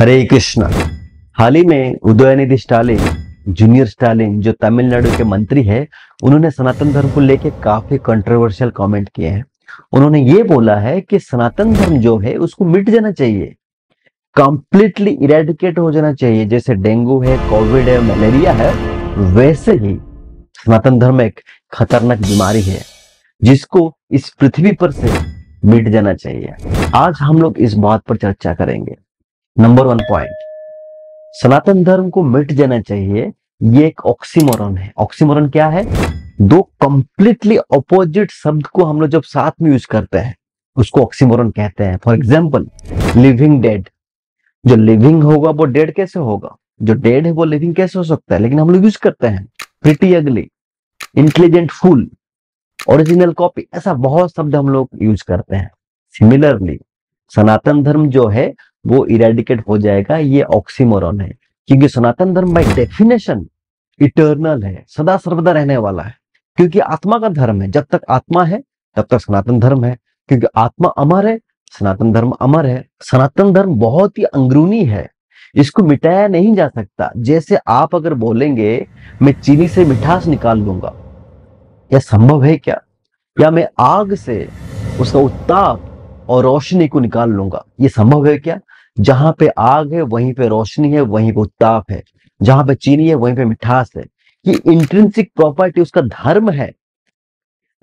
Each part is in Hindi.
हरे कृष्णा हाल ही में उदयनिधि स्टालिन जूनियर स्टालिन जो तमिलनाडु के मंत्री है उन्होंने सनातन धर्म को लेकर काफी कंट्रोवर्शियल कमेंट किए हैं उन्होंने ये बोला है कि सनातन धर्म जो है उसको मिट जाना चाहिए कंप्लीटली इरेडिकेट हो जाना चाहिए जैसे डेंगू है कोविड है मलेरिया है वैसे ही सनातन धर्म एक खतरनाक बीमारी है जिसको इस पृथ्वी पर से मिट जाना चाहिए आज हम लोग इस बात पर चर्चा करेंगे नंबर वन पॉइंट सनातन धर्म को मिट जाना चाहिए ये एक ऑक्सीमोरन है ऑक्सीमोरन क्या है दो कंप्लीटली अपोजिट शब्द को हम लोग जब साथ में यूज करते हैं उसको ऑक्सीमोरन कहते हैं फॉर एग्जाम्पल लिविंग डेड जो लिविंग होगा वो डेड कैसे होगा जो डेड है वो लिविंग कैसे हो सकता है लेकिन हम लोग यूज करते हैं प्रिटी अगली इंटेलिजेंट फूल ओरिजिनल कॉपी ऐसा बहुत शब्द हम लोग यूज करते हैं सिमिलरली सनातन धर्म जो है वो इरेडिकेट हो जाएगा ये ऑक्सीमोरॉन है क्योंकि सनातन धर्म बाई डेफिनेशन इटर्नल है सदा सर्वदा रहने वाला है क्योंकि आत्मा का धर्म है जब तक आत्मा है तब तक सनातन धर्म है क्योंकि आत्मा अमर है सनातन धर्म अमर है सनातन धर्म बहुत ही अंदरूनी है इसको मिटाया नहीं जा सकता जैसे आप अगर बोलेंगे मैं चीनी से मिठास निकाल लूंगा यह संभव है क्या या मैं आग से उसका उत्ताप और रोशनी को निकाल लूंगा ये संभव है क्या जहां पे आग है वहीं पे रोशनी है वहीं पे उत्ताप है जहां पे चीनी है वहीं पे मिठास है ये इंट्रेंसिक प्रॉपर्टी उसका धर्म है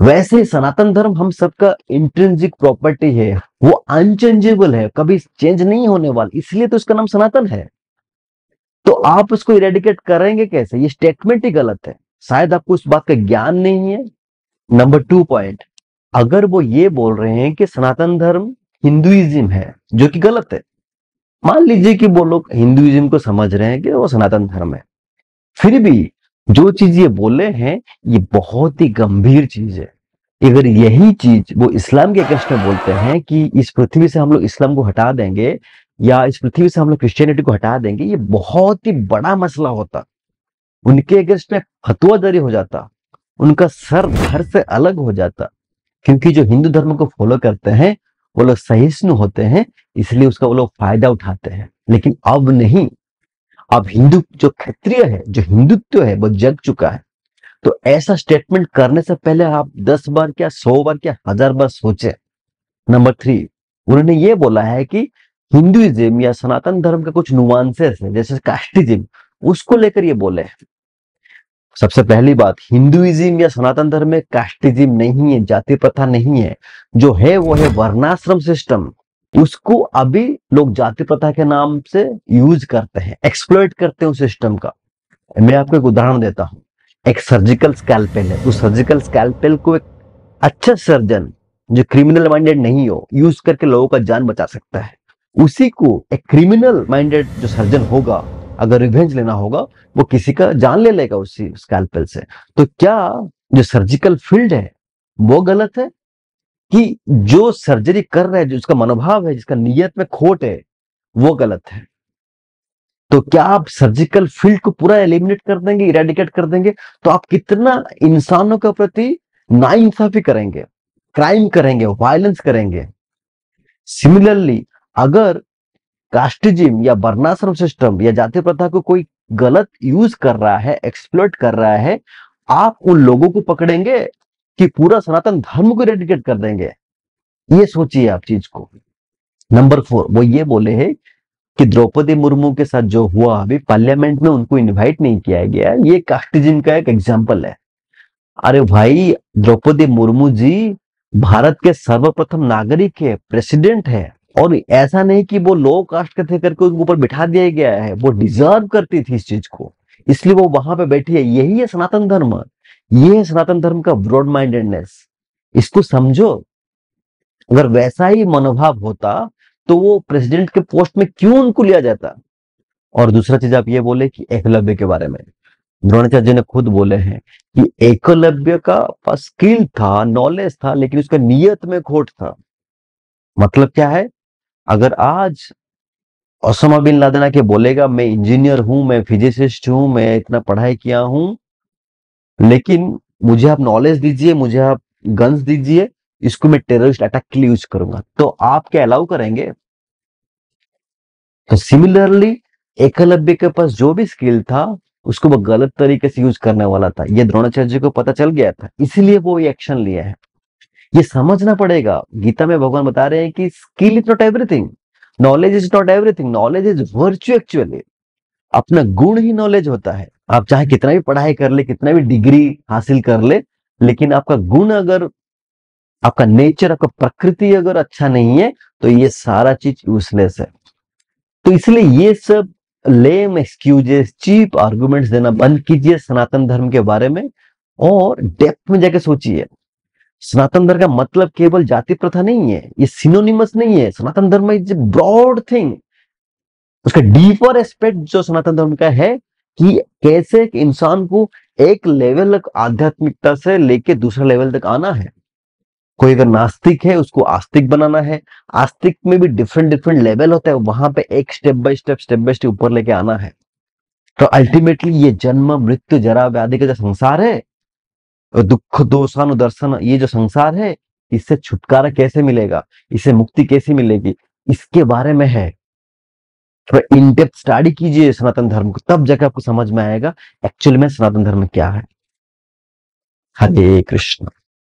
वैसे सनातन धर्म हम सबका इंट्रेंसिक प्रॉपर्टी है वो अनचेंजेबल है कभी चेंज नहीं होने वाला इसलिए तो उसका नाम सनातन है तो आप उसको इरेडिकेट करेंगे कैसे ये स्टेटमेंट ही गलत है शायद आपको उस बात का ज्ञान नहीं है नंबर टू पॉइंट अगर वो ये बोल रहे हैं कि सनातन धर्म हिंदुइज्म है जो कि गलत है मान लीजिए कि वो लोग हिंदुइज्म को समझ रहे हैं कि वो सनातन धर्म है फिर भी जो चीज ये बोले हैं ये बहुत ही गंभीर चीज है अगर यही चीज वो इस्लाम के अगेंस्ट में बोलते हैं कि इस पृथ्वी से हम लोग इस्लाम को हटा देंगे या इस पृथ्वी से हम लोग क्रिश्चियनिटी को हटा देंगे ये बहुत ही बड़ा मसला होता उनके अगेंस्ट में फतवा दरी हो जाता उनका सर घर से अलग हो जाता क्योंकि जो हिंदू धर्म को फॉलो करते हैं वो लोग सहिष्णु होते हैं इसलिए उसका वो लोग फायदा उठाते हैं लेकिन अब नहीं अब हिंदू जो क्षत्रिय है जो हिंदुत्व है वो जग चुका है तो ऐसा स्टेटमेंट करने से पहले आप दस बार क्या सौ बार क्या हजार बार सोचे नंबर थ्री उन्होंने ये बोला है कि हिंदुइज्म या सनातन धर्म के कुछ नुमांसेस है जैसे कास्टिज्म उसको लेकर ये बोले सबसे पहली बात हिंदुइज्म या सनातन धर्म में कास्टिज्म नहीं है जाति प्रथा नहीं है जो है वो है वर्णाश्रम सिस्टम उसको अभी लोग जाति प्रथा के नाम से यूज करते हैं एक्सप्लोइट करते हैं उस सिस्टम का मैं आपको एक उदाहरण देता हूँ एक सर्जिकल स्कैल्पेल है उस सर्जिकल स्कैल्पेल को एक अच्छा सर्जन जो क्रिमिनल माइंडेड नहीं हो यूज करके लोगों का जान बचा सकता है उसी को एक क्रिमिनल माइंडेड जो सर्जन होगा अगर रिवेंज लेना होगा वो किसी का जान ले लेगा उसी स्कैल्पेल से तो क्या जो सर्जिकल फील्ड है वो गलत है कि जो सर्जरी कर रहा है जिसका मनोभाव है जिसका नियत में खोट है वो गलत है तो क्या आप सर्जिकल फील्ड को पूरा एलिमिनेट कर देंगे इरेडिकेट कर देंगे तो आप कितना इंसानों के प्रति नाइंसाफी करेंगे क्राइम करेंगे वायलेंस करेंगे सिमिलरली अगर कास्टिज्म या वर्णाश्रम सिस्टम या जाति प्रथा को कोई गलत यूज कर रहा है एक्सप्लोर्ट कर रहा है आप उन लोगों को पकड़ेंगे कि पूरा सनातन धर्म को रेडिकेट कर देंगे ये सोचिए आप चीज को नंबर फोर वो ये बोले है कि द्रौपदी मुर्मू के साथ जो हुआ अभी पार्लियामेंट में उनको इनवाइट नहीं किया गया ये कास्टिज्म का एक एग्जाम्पल है अरे भाई द्रौपदी मुर्मू जी भारत के सर्वप्रथम नागरिक है प्रेसिडेंट है और ऐसा नहीं कि वो लो कास्ट के थे करके उनके ऊपर बिठा दिया गया है वो डिजर्व करती थी इस चीज को इसलिए वो वहां पे बैठी है यही है सनातन धर्म ये है सनातन धर्म का ब्रॉड माइंडेडनेस इसको समझो अगर वैसा ही मनोभाव होता तो वो प्रेसिडेंट के पोस्ट में क्यों उनको लिया जाता और दूसरा चीज आप ये बोले कि एकलव्य के बारे में द्रोणाचार्य जी ने खुद बोले हैं कि एकलव्य का स्किल था नॉलेज था लेकिन उसका नियत में खोट था मतलब क्या है अगर आज ओसामा बिन लादेन के बोलेगा मैं इंजीनियर हूं मैं फिजिसिस्ट हूं मैं इतना पढ़ाई किया हूं लेकिन मुझे आप नॉलेज दीजिए मुझे आप गन्स दीजिए इसको मैं टेररिस्ट अटैक के लिए यूज करूंगा तो आप क्या अलाउ करेंगे तो सिमिलरली एकलव्य के पास जो भी स्किल था उसको वो गलत तरीके से यूज करने वाला था ये द्रोणाचार्य को पता चल गया था इसलिए वो एक्शन लिया है ये समझना पड़ेगा गीता में भगवान बता रहे हैं कि skill is not everything knowledge is not everything knowledge is virtue actually अपना गुण ही नॉलेज होता है आप चाहे कितना भी पढ़ाई कर ले कितना भी डिग्री हासिल कर ले लेकिन आपका गुण अगर आपका नेचर आपका प्रकृति अगर अच्छा नहीं है तो ये सारा चीज यूजलेस है तो इसलिए ये सब लेम एक्सक्यूजेस चीप आर्गुमेंट्स देना बंद कीजिए सनातन धर्म के बारे में और डेप्थ में जाके सोचिए सनातन धर्म का मतलब केवल जाति प्रथा नहीं है ये सिनोनिमस नहीं है Sanatan Dharma is broad thing उसका डीपर एस्पेक्ट जो सनातन धर्म का है कि कैसे एक इंसान को एक लेवल आध्यात्मिकता से लेके दूसरा लेवल तक आना है कोई अगर नास्तिक है उसको आस्तिक बनाना है आस्तिक में भी डिफरेंट डिफरेंट लेवल होता है वहां पे एक step by step step by step ऊपर लेके आना है तो अल्टीमेटली ये जन्म मृत्यु जरा व्याधि का जो संसार है दुख दोषान दर्शन ये जो संसार है इससे छुटकारा कैसे मिलेगा इससे मुक्ति कैसे मिलेगी इसके बारे में है तो इन डेप्थ स्टडी कीजिए सनातन धर्म को तब जाकर आपको समझ में आएगा एक्चुअल में सनातन धर्म क्या है हरे कृष्ण